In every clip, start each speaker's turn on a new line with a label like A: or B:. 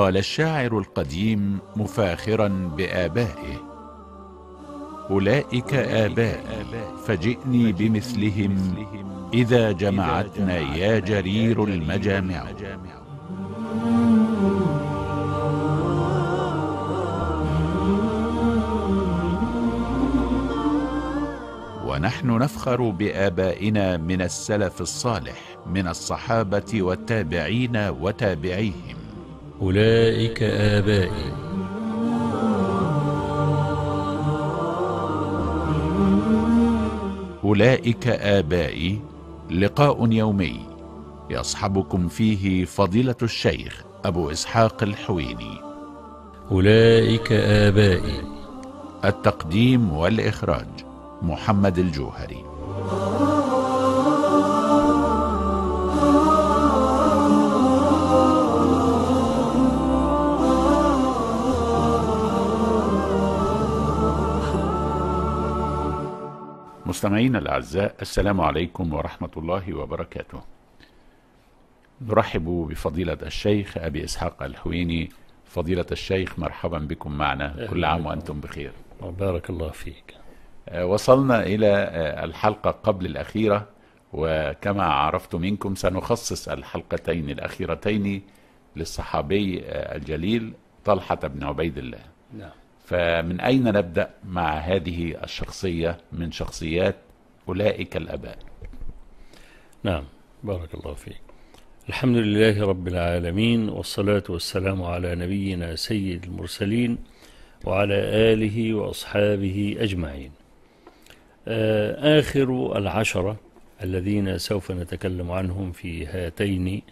A: قال الشاعر القديم مفاخرا بآبائه أولئك آباء فجئني بمثلهم إذا جمعتنا يا جرير المجامع ونحن نفخر بآبائنا من السلف الصالح من الصحابة والتابعين وتابعيهم أولئك آبائي أولئك آبائي لقاء يومي يصحبكم فيه فضيلة الشيخ أبو إسحاق الحويني أولئك آبائي التقديم والإخراج محمد الجوهري مستمعينا الأعزاء السلام عليكم ورحمة الله وبركاته نرحب بفضيلة الشيخ أبي إسحاق الحويني فضيلة الشيخ مرحبا بكم معنا كل عام وأنتم بخير بارك الله فيك آه، وصلنا إلى آه، الحلقة قبل الأخيرة وكما عرفت منكم سنخصص الحلقتين الأخيرتين للصحابي آه، الجليل طلحة بن عبيد الله نعم فمن أين نبدأ مع هذه الشخصية من شخصيات أولئك
B: الأباء نعم بارك الله فيك الحمد لله رب العالمين والصلاة والسلام على نبينا سيد المرسلين وعلى آله وأصحابه أجمعين آه، آخر العشرة الذين سوف نتكلم عنهم في هاتين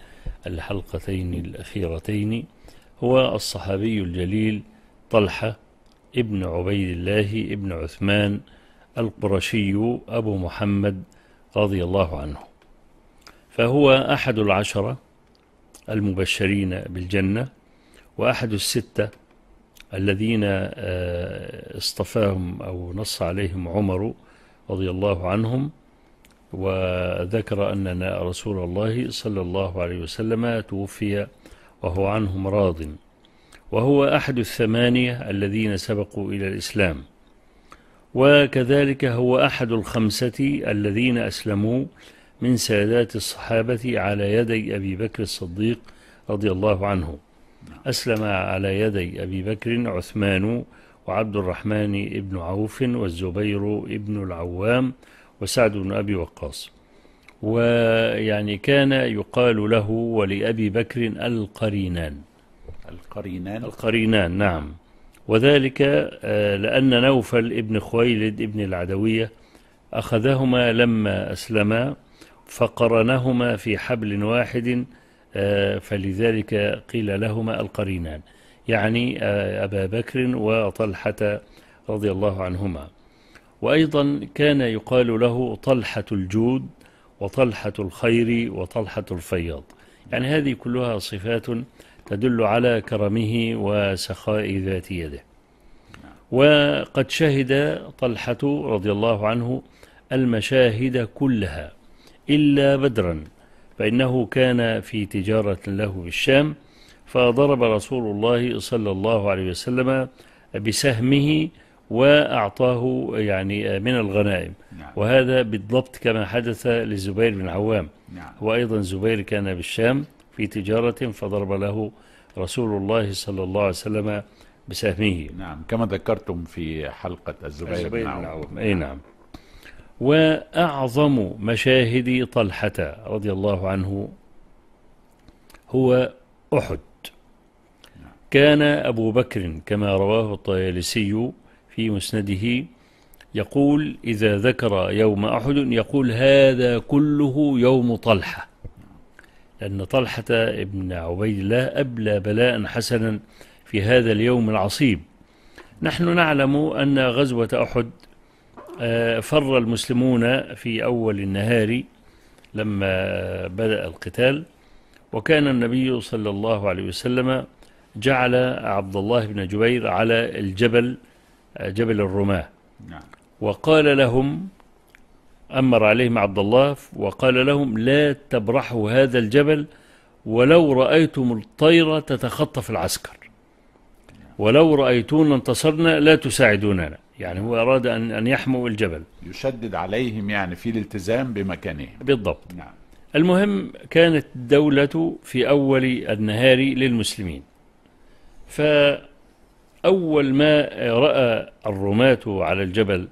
B: الحلقتين الأخيرتين هو الصحابي الجليل طلحة ابن عبيد الله ابن عثمان القرشي أبو محمد رضي الله عنه فهو أحد العشرة المبشرين بالجنة وأحد الستة الذين آه، اصطفاهم أو نص عليهم عمر رضي الله عنهم وذكر أن رسول الله صلى الله عليه وسلم توفي وهو عنهم راضٍ وهو أحد الثمانية الذين سبقوا إلى الإسلام وكذلك هو أحد الخمسة الذين أسلموا من سادات الصحابة على يدي أبي بكر الصديق رضي الله عنه أسلم على يدي أبي بكر عثمان وعبد الرحمن بن عوف والزبير بن العوام وسعد بن أبي وقاص ويعني كان يقال له ولأبي بكر القرينان القرينان القرينان نعم وذلك آه، لأن نوفل ابن خويلد ابن العدوية أخذهما لما أسلما فقرنهما في حبل واحد آه، فلذلك قيل لهما القرينان يعني آه، أبا بكر وطلحة رضي الله عنهما وأيضا كان يقال له طلحة الجود وطلحة الخير وطلحة الفياض يعني هذه كلها صفات تدل على كرمه وسخاء ذات يده نعم. وقد شهد طلحة رضي الله عنه المشاهد كلها إلا بدرا فإنه كان في تجارة له بالشام فضرب رسول الله صلى الله عليه وسلم بسهمه وأعطاه يعني من الغنائم نعم. وهذا بالضبط كما حدث لزبير بن عوام نعم. وأيضا زبير كان بالشام في تجارة فضرب له رسول الله صلى الله عليه وسلم بسهمه نعم كما ذكرتم في حلقة الزبير بن عوف أي نعم وأعظم مشاهد طلحة رضي الله عنه هو أحد كان أبو بكر كما رواه الطيالسي في مسنده يقول إذا ذكر يوم أحد يقول هذا كله يوم طلحة لأن طلحة ابن عبيد الله أبلى بلاء حسنا في هذا اليوم العصيب نحن نعلم أن غزوة أحد آه، فر المسلمون في أول النهار لما بدأ القتال وكان النبي صلى الله عليه وسلم جعل عبد الله بن جبير على الجبل آه، جبل الرماة نعم. وقال لهم أمر عليهم عبد الله وقال لهم لا تبرحوا هذا الجبل ولو رأيتم الطيرة تتخطف العسكر ولو رأيتونا انتصرنا لا تساعدوننا يعني هو أراد أن أن يحموا الجبل يشدد عليهم يعني في الالتزام بمكانهم بالضبط نعم. المهم كانت الدولة في أول النهار للمسلمين فأول ما رأى الرماة على الجبل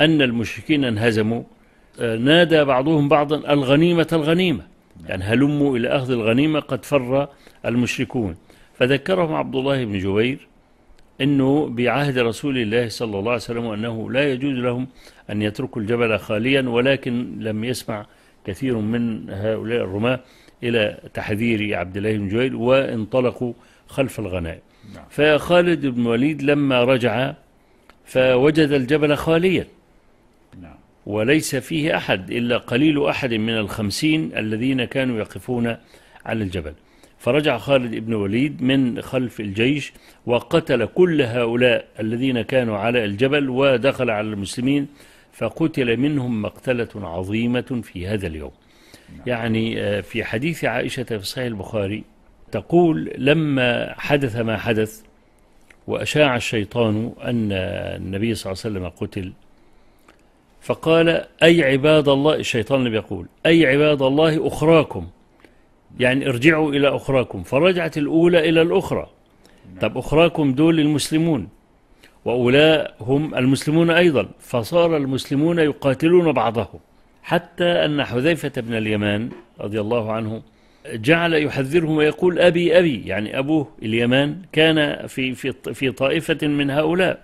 B: أن المشركين انهزموا نادى بعضهم بعضا الغنيمة الغنيمة يعني هلموا إلى أخذ الغنيمة قد فر المشركون فذكرهم عبد الله بن جبير أنه بعهد رسول الله صلى الله عليه وسلم أنه لا يجوز لهم أن يتركوا الجبل خاليا ولكن لم يسمع كثير من هؤلاء الرماة إلى تحذير عبد الله بن جبير وانطلقوا خلف الغنائم نعم. فخالد بن وليد لما رجع فوجد الجبل خاليا وليس فيه أحد إلا قليل أحد من الخمسين الذين كانوا يقفون على الجبل فرجع خالد بن وليد من خلف الجيش وقتل كل هؤلاء الذين كانوا على الجبل ودخل على المسلمين فقتل منهم مقتلة عظيمة في هذا اليوم يعني آه، في حديث عائشة في صحيح البخاري تقول لما حدث ما حدث وأشاع الشيطان أن النبي صلى الله عليه وسلم قتل فقال أي عباد الله الشيطان اللي بيقول أي عباد الله أخراكم يعني ارجعوا إلى أخراكم فرجعت الأولى إلى الأخرى طب أخراكم دول المسلمون وأولاء هم المسلمون أيضا فصار المسلمون يقاتلون بعضهم حتى أن حذيفة بن اليمان رضي الله عنه جعل يحذرهم ويقول أبي أبي يعني أبوه اليمان كان في, في, في طائفة من هؤلاء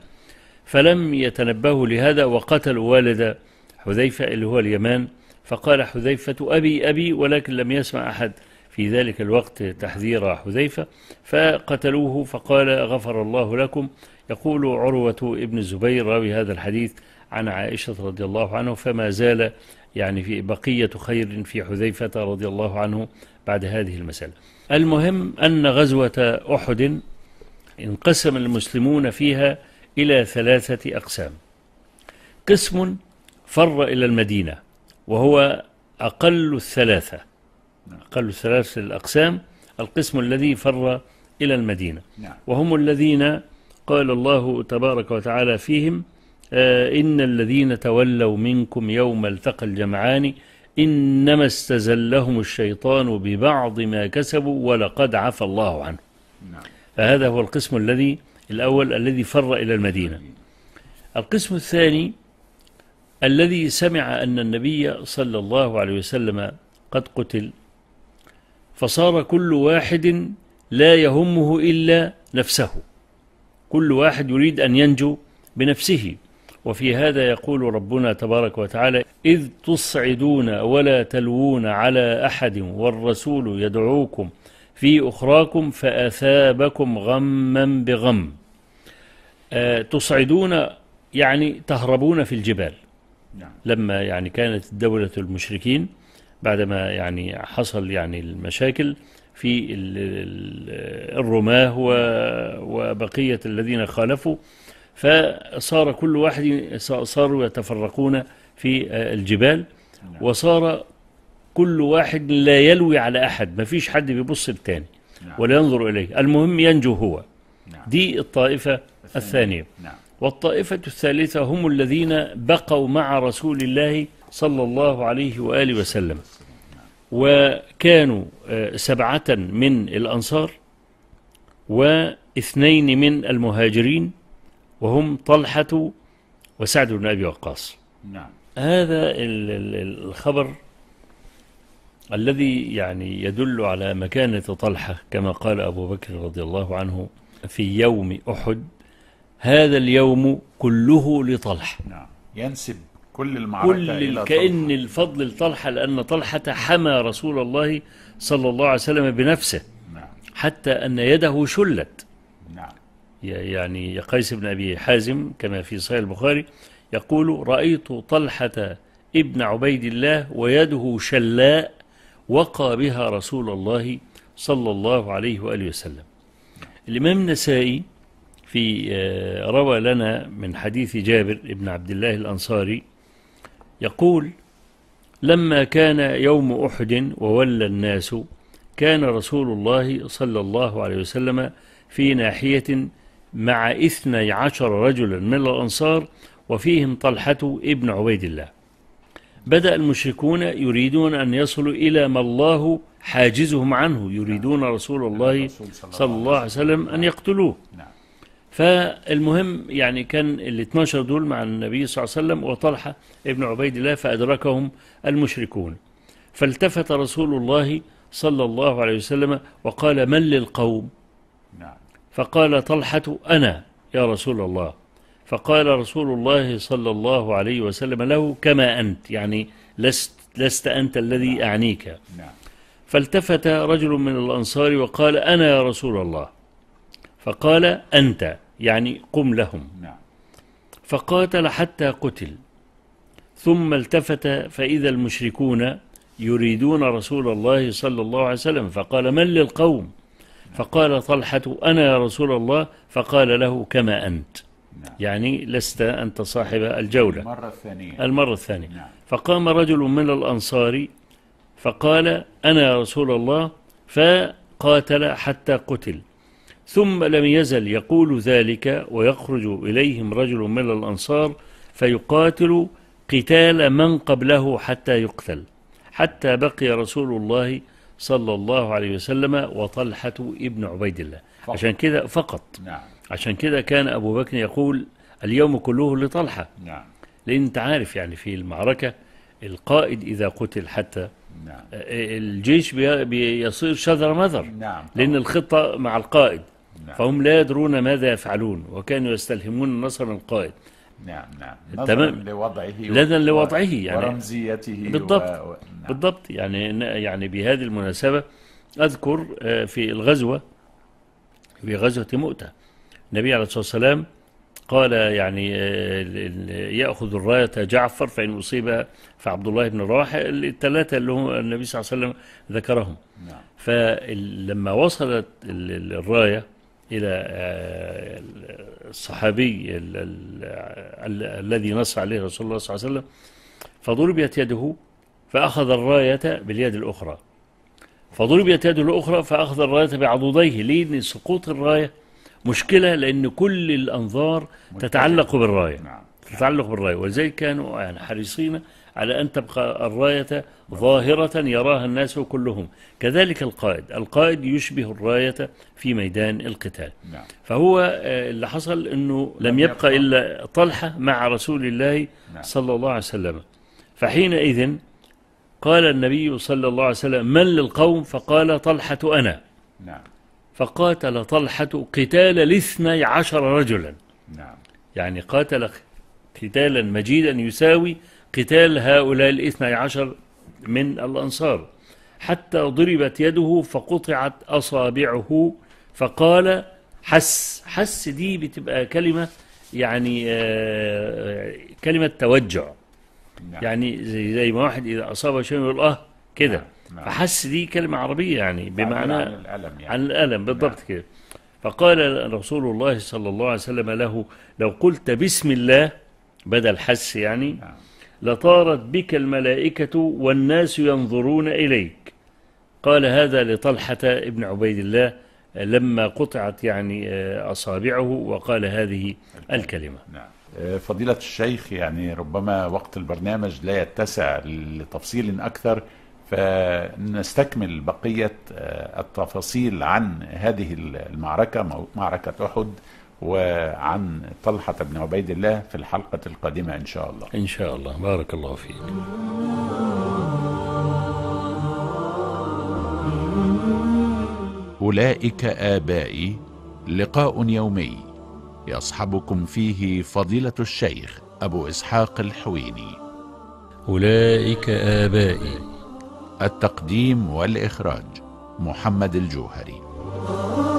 B: فلم يتنبهوا لهذا وقتلوا والد حذيفة اللي هو اليمان فقال حذيفة أبي أبي ولكن لم يسمع أحد في ذلك الوقت تحذير حذيفة فقتلوه فقال غفر الله لكم يقول عروة ابن الزبير راوي هذا الحديث عن عائشة رضي الله عنه فما زال يعني في بقية خير في حذيفة رضي الله عنه بعد هذه المسألة المهم أن غزوة أحد انقسم المسلمون فيها إلى ثلاثة أقسام قسم فر إلى المدينة وهو أقل الثلاثة نعم. أقل الثلاثة الأقسام القسم الذي فر إلى المدينة نعم. وهم الذين قال الله تبارك وتعالى فيهم آه، إن الذين تولوا منكم يوم التقى الجمعان إنما استزلهم الشيطان ببعض ما كسبوا ولقد عفى الله عنه نعم. فهذا هو القسم الذي الأول الذي فر إلى المدينة القسم الثاني الذي سمع أن النبي صلى الله عليه وسلم قد قتل فصار كل واحد لا يهمه إلا نفسه كل واحد يريد أن ينجو بنفسه وفي هذا يقول ربنا تبارك وتعالى إذ تصعدون ولا تلوون على أحد والرسول يدعوكم في أخراكم فأثابكم غما بغم آه تصعدون يعني تهربون في الجبال نعم. لما يعني كانت دولة المشركين بعدما يعني حصل يعني المشاكل في الرماه وبقية الذين خالفوا فصار كل واحد صاروا يتفرقون في آه، الجبال نعم. وصار كل واحد لا يلوي على أحد ما فيش حد بيبص للتاني نعم. ولا ينظر إليه المهم ينجو هو نعم. دي الطائفة الثانية نعم. والطائفة الثالثة هم الذين بقوا مع رسول الله صلى الله عليه وآله وسلم وكانوا آه، سبعة من الأنصار واثنين من المهاجرين وهم طلحة وسعد بن أبي وقاص نعم. هذا الخبر الذي يعني يدل على مكانة طلحة كما قال أبو بكر رضي الله عنه في يوم أحد هذا اليوم كله لطلحة نعم ينسب كل المعركة كل إلى كأن طلحة. الفضل لطلحة لأن طلحة حمى رسول الله صلى الله عليه وسلم بنفسه نعم. حتى أن يده شلت نعم. يعني قيس بن أبي حازم كما في صحيح البخاري يقول رأيت طلحة ابن عبيد الله ويده شلاء وقى بها رسول الله صلى الله عليه وآله وسلم الإمام النسائي في آه، روى لنا من حديث جابر بن عبد الله الأنصاري يقول لما كان يوم أحد وولى الناس كان رسول الله صلى الله عليه وسلم في ناحية مع إثني عشر رجلا من الأنصار وفيهم طلحة ابن عبيد الله بدأ المشركون يريدون أن يصلوا إلى ما الله حاجزهم عنه يريدون نعم. رسول نعم. الله صلى الله عليه وسلم أن نعم. يقتلوه فالمهم يعني كان ال 12 دول مع النبي صلى الله عليه وسلم وطلحة ابن عبيد الله فأدركهم المشركون فالتفت رسول الله صلى الله عليه وسلم وقال من للقوم فقال طلحة أنا يا رسول الله فقال رسول الله صلى الله عليه وسلم له كما أنت يعني لست, لست أنت الذي نعم. أعنيك نعم. فالتفت رجل من الأنصار وقال أنا يا رسول الله فقال أنت يعني قم لهم نعم. فقاتل حتى قتل ثم التفت فإذا المشركون يريدون رسول الله صلى الله عليه وسلم فقال من للقوم فقال طلحة أنا يا رسول الله فقال له كما أنت نعم. يعني لست أنت صاحب الجولة المرة الثانية المرة الثانية نعم. فقام رجل من الأنصار فقال أنا يا رسول الله فقاتل حتى قتل ثم لم يزل يقول ذلك ويخرج إليهم رجل من الأنصار فيقاتل قتال من قبله حتى يقتل حتى بقي رسول الله صلى الله عليه وسلم وطلحة ابن عبيد الله فقط. عشان كده فقط نعم. عشان كده كان أبو بكر يقول اليوم كله لطلحة نعم لأن أنت عارف يعني في المعركة القائد إذا قتل حتى نعم. آه، الجيش بيصير شذر مذر نعم. لأن الخطة مع القائد نعم. فهم لا يدرون ماذا يفعلون وكانوا يستلهمون النصر من القائد نعم نعم تمام لوضعه لدى لوضعه يعني ورمزيته بالضبط و... نعم. بالضبط يعني يعني بهذه المناسبة أذكر آه، في الغزوة في غزوة مؤتة النبي عليه الصلاة والسلام قال يعني آه، يأخذ الراية جعفر فإن أصيب فعبد الله بن رواحة الثلاثة اللي هم النبي صلى الله عليه وسلم ذكرهم نعم. فلما وصلت الراية إلى آه، الصحابي الذي نص عليه رسول الله صلى الله عليه وسلم فضربت يده فأخذ الراية باليد الأخرى فضربت يده الأخرى فأخذ الراية بعضديه ليه سقوط الراية مشكلة لأن كل الأنظار تتعلق بالراية نعم. تتعلق بالراية ولذلك كانوا يعني حريصين على أن تبقى الراية ظاهرة يراها الناس كلهم كذلك القائد القائد يشبه الراية في ميدان القتال نعم. فهو آه، اللي حصل أنه لم يبقى إلا طلحة مع رسول الله نعم. صلى الله عليه وسلم فحينئذ قال النبي صلى الله عليه وسلم من للقوم فقال طلحة أنا نعم. فقاتل طلحة قتال الاثني عشر رجلا نعم. يعني قاتل قتالا مجيدا يساوي قتال هؤلاء الاثني عشر من الأنصار حتى ضربت يده فقطعت أصابعه فقال حس حس دي بتبقى كلمة يعني آه، كلمة توجع نعم. يعني زي, زي ما واحد إذا أصابه شيء يقول آه كده نعم. نعم. فحس دي كلمة عربية يعني بمعنى عن الألم, يعني. عن الألم نعم. بالضبط نعم. كده فقال رسول الله صلى الله عليه وسلم له لو قلت بسم الله بدل حس يعني نعم. لطارت بك الملائكة والناس ينظرون إليك قال هذا لطلحة ابن عبيد الله لما قطعت يعني آه، أصابعه وقال هذه الكلمة نعم. آه، فضيلة الشيخ يعني ربما وقت البرنامج لا يتسع
A: لتفصيل أكثر فنستكمل بقية آه، التفاصيل عن هذه المعركة معركة أحد وعن طلحة بن عبيد الله في الحلقة القادمة إن شاء الله إن شاء الله بارك الله فيك أولئك آبائي لقاء يومي يصحبكم فيه فضيلة الشيخ أبو إسحاق الحويني أولئك آبائي التقديم والإخراج محمد الجوهري